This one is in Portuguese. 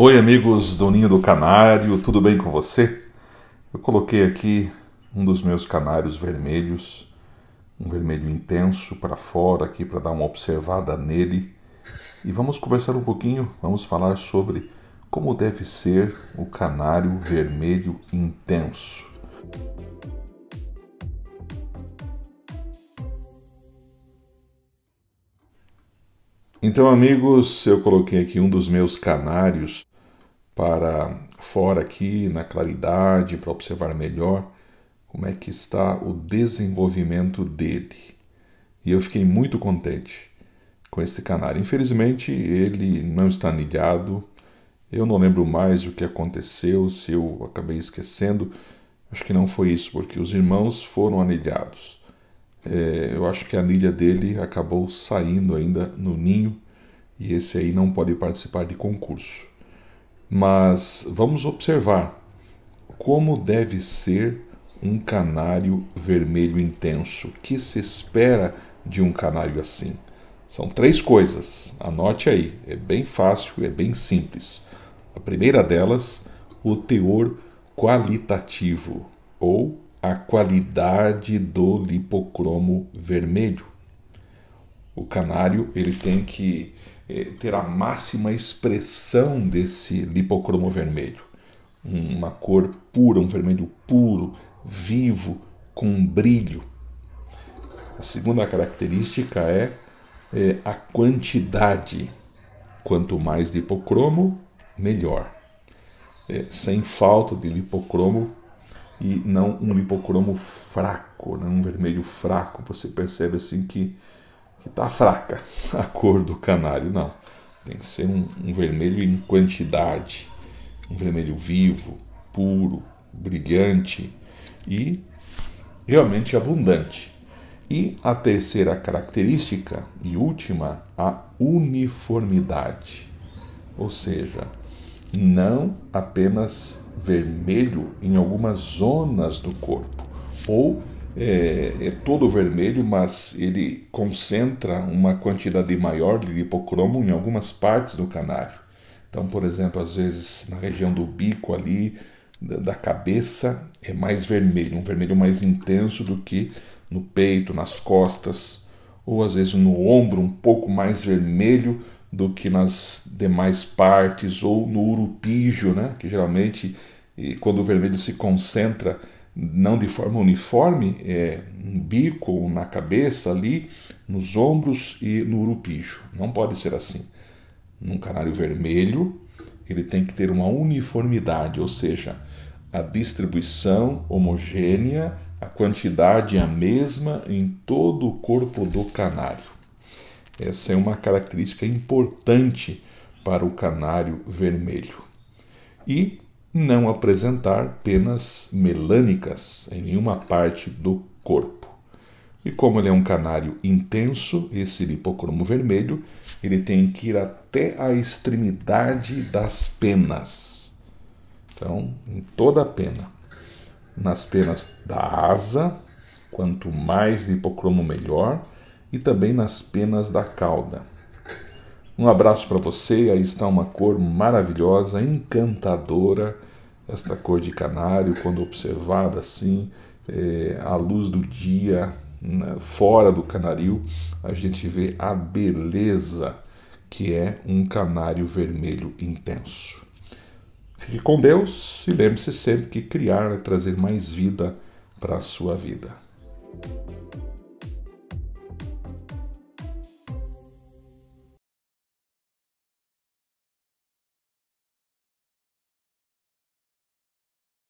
Oi, amigos do Ninho do Canário, tudo bem com você? Eu coloquei aqui um dos meus canários vermelhos, um vermelho intenso para fora aqui para dar uma observada nele e vamos conversar um pouquinho, vamos falar sobre como deve ser o canário vermelho intenso. Então, amigos, eu coloquei aqui um dos meus canários para fora aqui, na claridade, para observar melhor como é que está o desenvolvimento dele. E eu fiquei muito contente com esse canário. Infelizmente, ele não está anilhado. Eu não lembro mais o que aconteceu, se eu acabei esquecendo. Acho que não foi isso, porque os irmãos foram anilhados. É, eu acho que a anilha dele acabou saindo ainda no ninho e esse aí não pode participar de concurso. Mas vamos observar como deve ser um canário vermelho intenso. O que se espera de um canário assim? São três coisas, anote aí, é bem fácil, é bem simples. A primeira delas, o teor qualitativo ou a qualidade do lipocromo vermelho. O canário ele tem que é, ter a máxima expressão desse lipocromo vermelho. Uma cor pura, um vermelho puro, vivo, com brilho. A segunda característica é, é a quantidade. Quanto mais lipocromo, melhor. É, sem falta de lipocromo e não um lipocromo fraco, né? um vermelho fraco. Você percebe assim que que está fraca a cor do canário, não. Tem que ser um, um vermelho em quantidade, um vermelho vivo, puro, brilhante e realmente abundante. E a terceira característica e última, a uniformidade. Ou seja, não apenas vermelho em algumas zonas do corpo ou é, é todo vermelho, mas ele concentra uma quantidade maior de lipocromo em algumas partes do canário. Então, por exemplo, às vezes na região do bico ali, da cabeça, é mais vermelho, um vermelho mais intenso do que no peito, nas costas, ou às vezes no ombro, um pouco mais vermelho do que nas demais partes, ou no urupijo, né? que geralmente, quando o vermelho se concentra, não de forma uniforme, é um bico na cabeça ali, nos ombros e no urupicho. Não pode ser assim. Num canário vermelho, ele tem que ter uma uniformidade, ou seja, a distribuição homogênea, a quantidade a mesma em todo o corpo do canário. Essa é uma característica importante para o canário vermelho. E não apresentar penas melânicas em nenhuma parte do corpo. E como ele é um canário intenso, esse hipocromo vermelho, ele tem que ir até a extremidade das penas. Então, em toda a pena. Nas penas da asa, quanto mais hipocromo melhor, e também nas penas da cauda. Um abraço para você. Aí está uma cor maravilhosa, encantadora, esta cor de canário, quando observada assim, é, à luz do dia, né, fora do canaril, a gente vê a beleza que é um canário vermelho intenso. Fique com Deus e lembre-se sempre que criar é trazer mais vida para a sua vida.